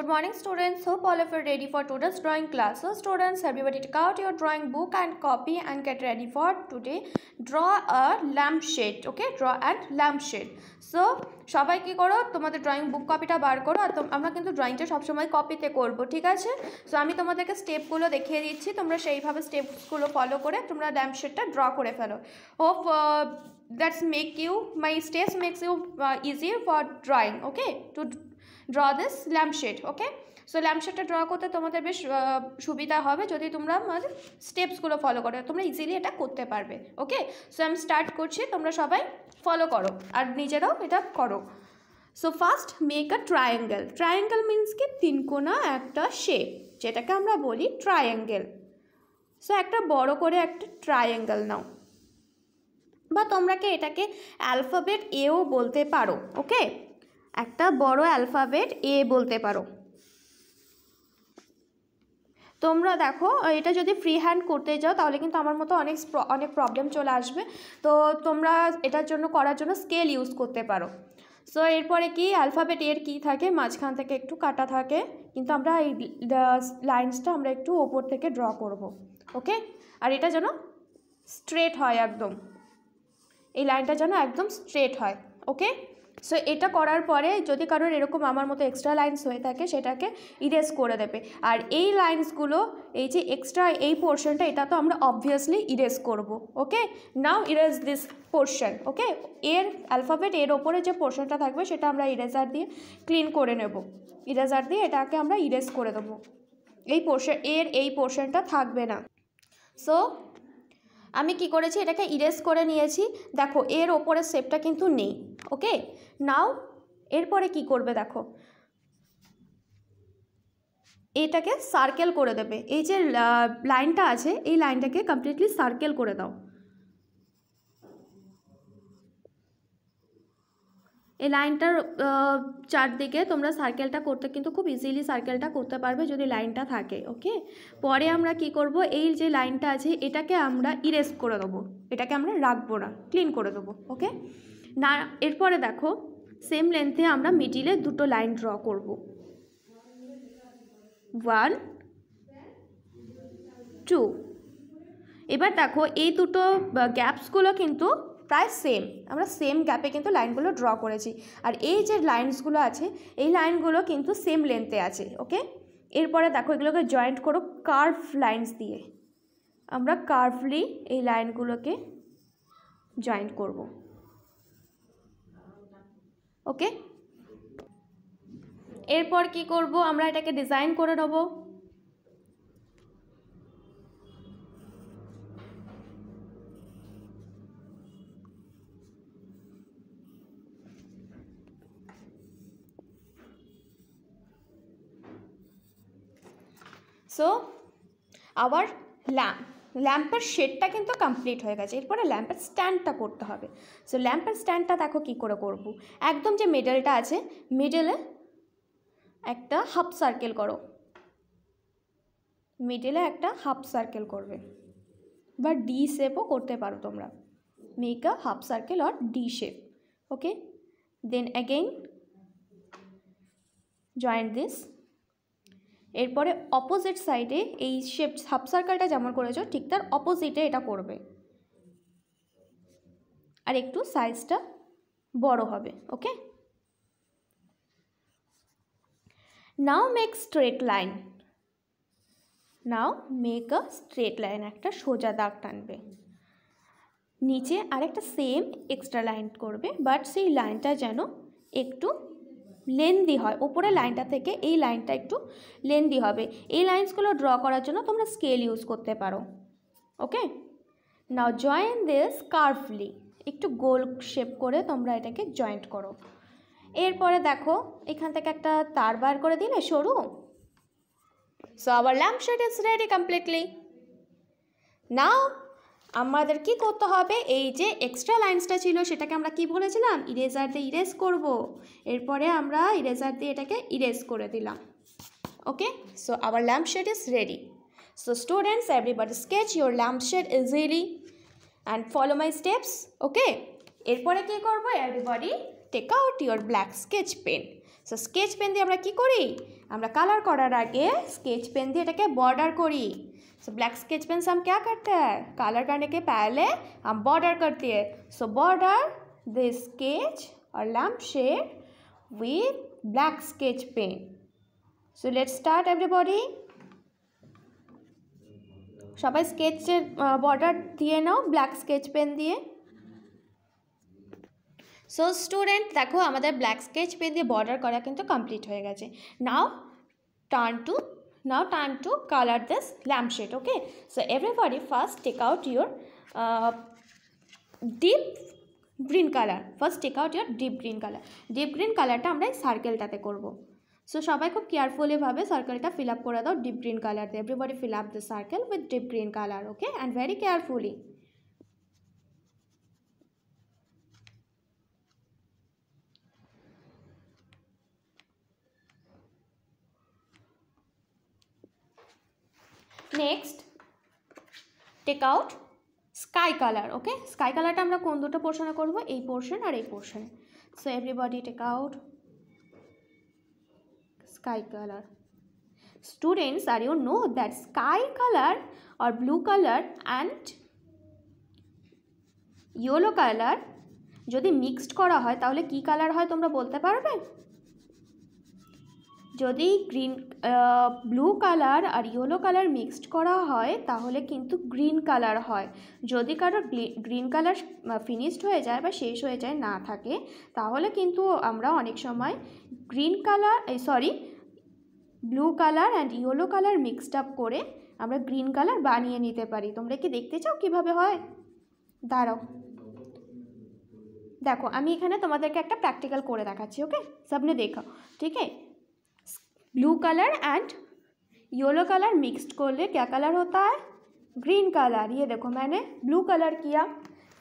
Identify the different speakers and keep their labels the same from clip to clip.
Speaker 1: Good morning students, hope all of you are ready for today's drawing class. So students, everybody take out your drawing book and copy and get ready for today. Draw a lampshade, okay? Draw and lampshade. So, সবাই কী করো তোমাদের drawing book কপিটা বার করো আর আমরা কিন্তু ড্রয়িংটা সবসময় কপিতে করব ঠিক আছে সো আমি তোমাদেরকে স্টেপগুলো দেখিয়ে দিচ্ছি তোমরা সেইভাবে স্টেপসগুলো ফলো করে তোমরা ল্যাম্পশেডটা ড্র করে ফেলো hope that's make you my steps makes you easy for drawing okay to draw this lampshade okay so ল্যাম্পশেডটা ড্র করতে তোমাদের বেশ সুবিধা হবে যদি তোমরা স্টেপসগুলো মানে ফলো করো তোমরা ইজিলি এটা করতে পারবে ওকে সো আমি স্টার্ট করছি তোমরা সবাই ফলো করো আর নিজেরাও এটা করো so first make a triangle triangle means কি তিনকোনা একটা শেপ যেটাকে আমরা বলি ট্রায়াঙ্গেল সো একটা বড় করে একটা ট্রায়াঙ্গেল নাও বা তোমরাকে এটাকে অ্যালফাবেট এও বলতে পারো ওকে একটা বড় অ্যালফাবেট এ বলতে পারো তোমরা দেখো এটা যদি ফ্রি হ্যান্ড করতে যাও তাহলে কিন্তু আমার মতো অনেক অনেক প্রবলেম চলে আসবে তো তোমরা এটার জন্য করার জন্য স্কেল ইউজ করতে পারো সো এরপরে কি অ্যালফাবেট এর কি থাকে মাঝখান থেকে একটু কাটা থাকে কিন্তু আমরা এই লাইন্সটা আমরা একটু ওপর থেকে ড্র করব ওকে আর এটা যেন স্ট্রেট হয় একদম এই লাইনটা যেন একদম স্ট্রেট হয় ওকে সো এটা করার পরে যদি কারোর এরকম আমার মতো এক্সট্রা লাইন্স হয়ে থাকে সেটাকে ইরেজ করে দেবে আর এই লাইন্সগুলো এই যে এক্সট্রা এই পোর্শনটা এটা তো আমরা অবভিয়াসলি ইরেজ করব okay now erase this portion okay এর অ্যালফাবেট এর ওপরে যে পোর্শনটা থাকবে সেটা আমরা ইরেজার দিয়ে ক্লিন করে নেব ইরেজার দিয়ে এটাকে আমরা ইরেজ করে দেবো এই পোর্শন এর এই পোর্শনটা থাকবে না সো আমি কি করেছি এটাকে ইরেজ করে নিয়েছি দেখো এর ওপরের শেপটা কিন্তু নেই ওকে নাও এরপরে কি করবে দেখো এটাকে সার্কেল করে দেবে এই যে লাইনটা আছে এই লাইনটাকে কমপ্লিটলি সার্কেল করে দাও এই লাইনটার চারদিকে তোমরা সার্কেলটা করতে কিন্তু খুব ইজিলি সার্কেলটা করতে পারবে যদি লাইনটা থাকে ওকে পরে আমরা কি করব এই যে লাইনটা আছে এটাকে আমরা ইরেজ করে দেবো এটাকে আমরা রাখবো না ক্লিন করে দেবো ওকে না এরপরে দেখো সেম লেন্থে আমরা মিডিলে দুটো লাইন ড্র করব ওয়ান টু এবার দেখো এই দুটো গ্যাপসগুলো কিন্তু প্রায় সেম আমরা সেম গ্যাপে কিন্তু লাইনগুলো ড্র করেছি আর এই যে লাইনসগুলো আছে এই লাইনগুলো কিন্তু সেম লেন্থে আছে ওকে এরপরে দেখো এগুলোকে জয়েন্ট করো কার্ভ লাইনস দিয়ে আমরা কার্ভলি এই লাইনগুলোকে জয়েন্ট করব ওকে এরপর কি করব আমরা এটাকে ডিজাইন করে নেবো সো আবার ল্যাম্প ল্যাম্পের শেডটা কিন্তু কমপ্লিট হয়ে গেছে এরপরে ল্যাম্পের স্ট্যান্ডটা করতে হবে সো ল্যাম্পের স্ট্যান্ডটা দেখো কী করে করব। একদম যে মিডেলটা আছে মিডলে একটা হাফ সার্কেল করো মিডলে একটা হাফ সার্কেল করবে বা ডি শেপও করতে পারো তোমরা make a half circle or D shape okay then again joint this এরপরে অপোজিট সাইডে এই শেপ হাফ সার্কেলটা যেমন করেছো ঠিক তার অপোজিটে এটা করবে আর একটু সাইজটা বড় হবে okay now make straight line now make a straight line একটা সোজা দাগ টানবে নিচে আরেকটা সেম এক্সট্রা লাইন করবে বাট সেই লাইনটা যেন একটু লেন্দি হয় ওপরের লাইনটা থেকে এই লাইনটা একটু লেন্দি হবে এই লাইন্সগুলো ড্র করার জন্য তোমরা স্কেল ইউজ করতে পারো ওকে নাও জয়েন দিস কার্ভলি একটু গোল শেপ করে তোমরা এটাকে জয়েন্ট করো এরপরে দেখো এখান থেকে একটা তার বার করে দিলে সরু so our lamp shade is ready completely now আমাদের কি করতে হবে এই যে এক্সট্রা লাইন্সটা ছিল সেটাকে আমরা কি বলেছিলাম ইরেজার দিয়ে ইরেজ করব। এরপরে আমরা ইরেজার দিয়ে এটাকে ইরেজ করে দিলাম okay so our lamp shade is ready so students everybody sketch your lamp shade easily and follow my steps okay এরপরে কি করব everybody take out your black sketch pen so sketch pen দিয়ে আমরা কি করি আমরা কালার করার আগে স্কেচ পেন দিয়ে এটাকে বর্ডার করি सो ब्लैक स्केच पेन से हम क्या करते हैं कलर करने के पहले हम बॉर्डर करते हैं सो बॉर्डर द स्केच और lamp shade with black sketch pen so let's start everybody সবাই স্কেচের বর্ডার দিয়ে নাও ব্ল্যাক স্কেচ পেন দিয়ে সো স্টুডেন্ট দেখো আমাদের ব্ল্যাক স্কেচ পেন দিয়ে বর্ডার করা কিন্তু কমপ্লিট হয়ে গেছে now turn to now time to color this lampshade okay so everybody first take out your uh, deep green colour first take out your deep green colour deep green কালারটা আমরা এই সার্কেলটাতে করব so সবাই খুব কেয়ারফুলিভাবে সার্কেলটা feel up করে দাও deep green colour দিয়ে everybody fill up the circle with deep green colour okay and very carefully next take out sky colour okay sky কালারটা আমরা কোন দুটো পোর্শনে করব এই পোর্শন আর এই পোর্শনে so everybody take out sky colour students are you know that sky colour আর blue colour and yellow colour যদি মিক্সড করা হয় তাহলে কি কালার হয় তোমরা বলতে পারবে যদি গ্রিন ব্লু কালার আর ইয়েলো কালার মিক্সড করা হয় তাহলে কিন্তু গ্রিন কালার হয় যদি কারোর গ্রিন কালার ফিনিশড হয়ে যায় বা শেষ হয়ে যায় না থাকে তাহলে কিন্তু আমরা অনেক সময় green colour sorry blue colour and yellow colour mixed up করে আমরা গ্রিন কালার বানিয়ে নিতে পারি তোমরা কি দেখতে চাও কিভাবে হয় দাঁড়াও দেখো আমি এখানে তোমাদেরকে একটা প্র্যাকটিক্যাল করে দেখাচ্ছি ওকে সবনে দেখো ঠিক আছে blue colour and yellow colour mixed कर ले क्या कलर होता है ग्रीन कलर ये देखो मैंने ब्लू कलर किया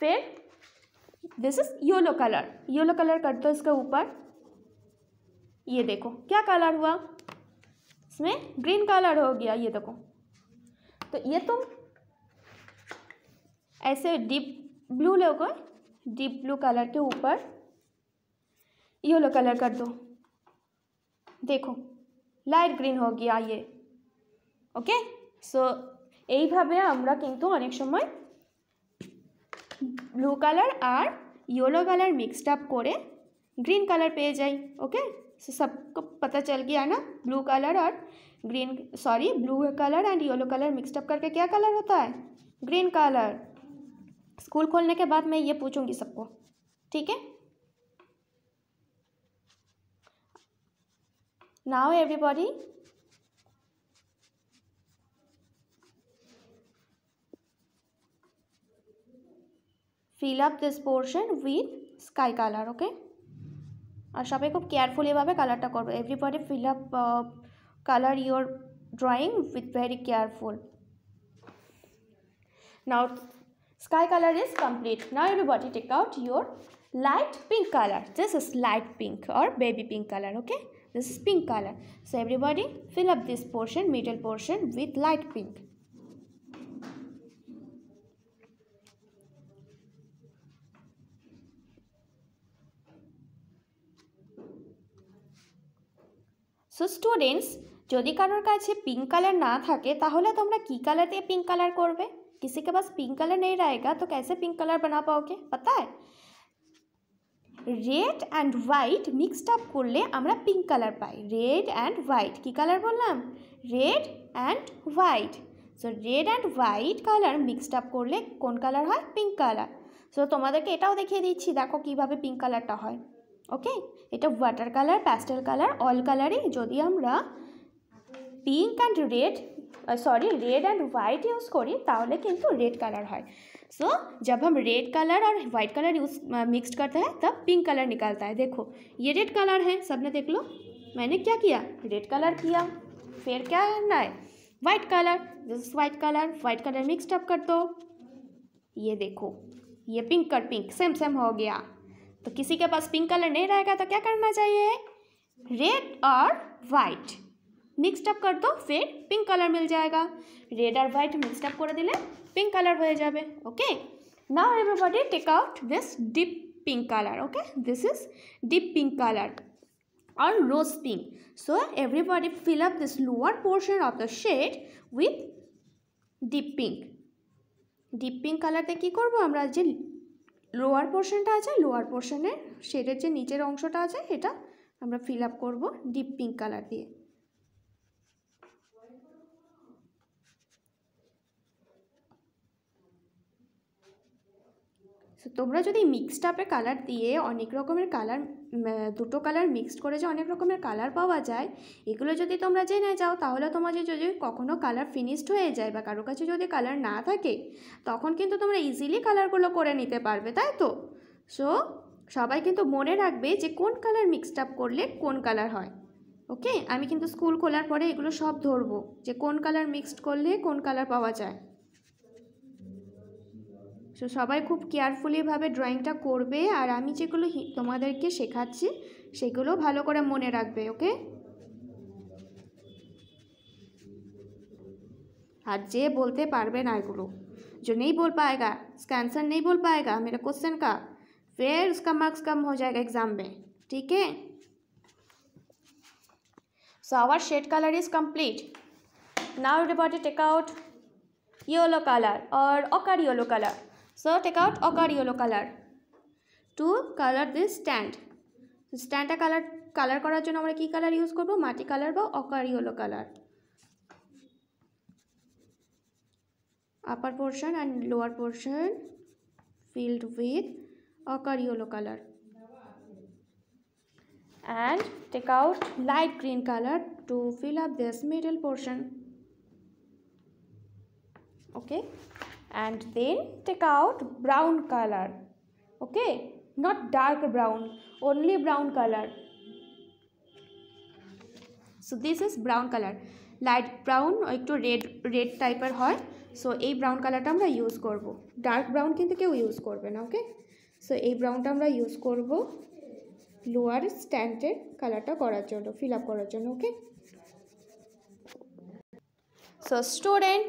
Speaker 1: फिर this is yellow colour yellow colour कर दो इसके ऊपर ये देखो क्या कलर हुआ इसमें ग्रीन कलर हो गया ये देखो तो ये तुम ऐसे डीप ब्लू लोगे डीप ब्लू कलर के ऊपर येलो कलर कर दो देखो लाइट ग्रीन हो गई आइए ओके सो एई ভাবে আমরা কিন্তু অনেক সময় ব্লু কালার আর ইয়েলো কালার মিক্সড আপ করে গ্রিন কালার পেয়ে যাই ওকে সবকও পাতা চল গিয়া না ব্লু কালার আর green sorry blue colour and yellow colour mixed up করকে কি কালার হোতা হ গ্রিন কালার স্কুল খোলনে কে বাদ মই ইয়ে পুচুঙ্গি সবকো ঠিক হ Now everybody, fill up this portion with sky color, okay? আর সবাই খুব কেয়ারফুল এভাবে কালারটা করবে everybody fill up colour your drawing with very careful now sky color is complete now everybody take out your light pink color this is light pink or baby pink color okay This is pink color. So everybody fill up this portion, middle portion with light pink. So students যদি কারোর কাছে pink colour না থাকে তাহলে তোমরা की colour দিয়ে pink colour করবে किसी के पास पिंक कलर नहीं रहेगा तो कैसे पिंक कलर बना पाओगे पता है red and white mixed up করলে আমরা পিঙ্ক কালার পাই রেড অ্যান্ড হোয়াইট কী কালার বললাম red and white so red and white colour mixed up করলে কোন কালার হয় পিঙ্ক কালার সো তোমাদেরকে এটাও দেখিয়ে দিচ্ছি দেখো কীভাবে পিঙ্ক কালারটা হয় ওকে এটা water colour pastel colour all কালারে যদি আমরা pink and red sorry red and white use করি তাহলে কিন্তু রেড কালার হয় सो so, जब हम रेड कलर और वाइट कलर यूज मिक्सड करते हैं तब पिंक कलर निकालता है देखो ये रेड कलर है सबने देख लो मैंने क्या किया रेड कलर किया फिर क्या करना है वाइट कलर जिस white colour white colour mixed up कर दो ये देखो ये पिंक और पिंक सेम सेम हो गया तो किसी के पास पिंक कलर नहीं रहेगा तो क्या करना चाहिए रेड और वाइट मिक्सड अप कर दो फिर पिंक कलर मिल जाएगा रेड और व्हाइट मिक्सड अप कर दिले पिंक कलर हो जाए okay now everybody take out this deep pink color okay this is deep pink color or rose pink so everybody fill up this lower portion of the shade with deep pink deep pink color তে কি করব আমরা যে lower পোর্শনটা আছে lower পোর্শনের শেডের যে নিচের অংশটা আছে এটা আমরা ফিল আপ করবো ডিপ পিঙ্ক কালার দিয়ে তো তোমরা যদি মিক্সড আপে কালার দিয়ে অনেক রকমের কালার দুটো কালার মিক্সড করে যে অনেক রকমের কালার পাওয়া যায় এগুলো যদি তোমরা জেনে যাও তাহলে তোমাদের যদি কখনও কালার ফিনিশড হয়ে যায় বা কারো কাছে যদি কালার না থাকে তখন কিন্তু তোমরা ইজিলি কালারগুলো করে নিতে পারবে তাই তো সো সবাই কিন্তু মনে রাখবে যে কোন কালার মিক্সড আপ করলে কোন কালার হয় ওকে আমি কিন্তু স্কুল খোলার পরে এগুলো সব ধরবো যে কোন কালার মিক্সড করলে কোন কালার পাওয়া যায় সো সবাই খুব কেয়ারফুলিভাবে ড্রয়িংটা করবে আর আমি যেগুলো তোমাদেরকে শেখাচ্ছি সেগুলো ভালো করে মনে রাখবে ওকে আর যে বলতে পারবে না এগুলো যে নেই বল পায়গা উসকা আনসার নেই বল পায়গা মেরা কোশ্চেন কা ফের উসকা মার্কস কম হো যায়গা এক্সামে ঠিক so our shade colour is complete now রিপোর্টে take out yellow colour or ochre yellow colour So take out ochre yellow color to color this stand. stand a color color করার জন্য আমরা কি কালার ইউজ করব মাটি colour বা ochre yellow color. Upper portion and lower portion filled with ochre yellow color. and take out light green color to fill up this middle portion okay and then take out brown color okay not dark brown only brown color so this is brown color light brown একটু red red type এর হয় so এই brown কালারটা আমরা use করব dark brown কিন্তু কেউ use করবে না ওকে সো এই ব্রাউনটা আমরা ইউজ করব লোয়ার স্ট্যান্ডের কালারটা করার জন্য ফিল আপ করার জন্য okay so student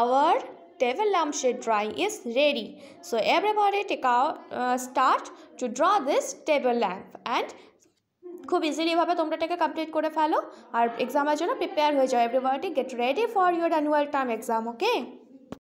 Speaker 1: our table lampshade drawing is ready. So everybody take out, uh, start to draw this table lamp and খুব ইজিলিভাবে তোমরা এটাকে কমপ্লিট করে ফেলো আর এক্সামের জন্য প্রিপেয়ার হয়ে যাও everybody get ready for your annual term exam okay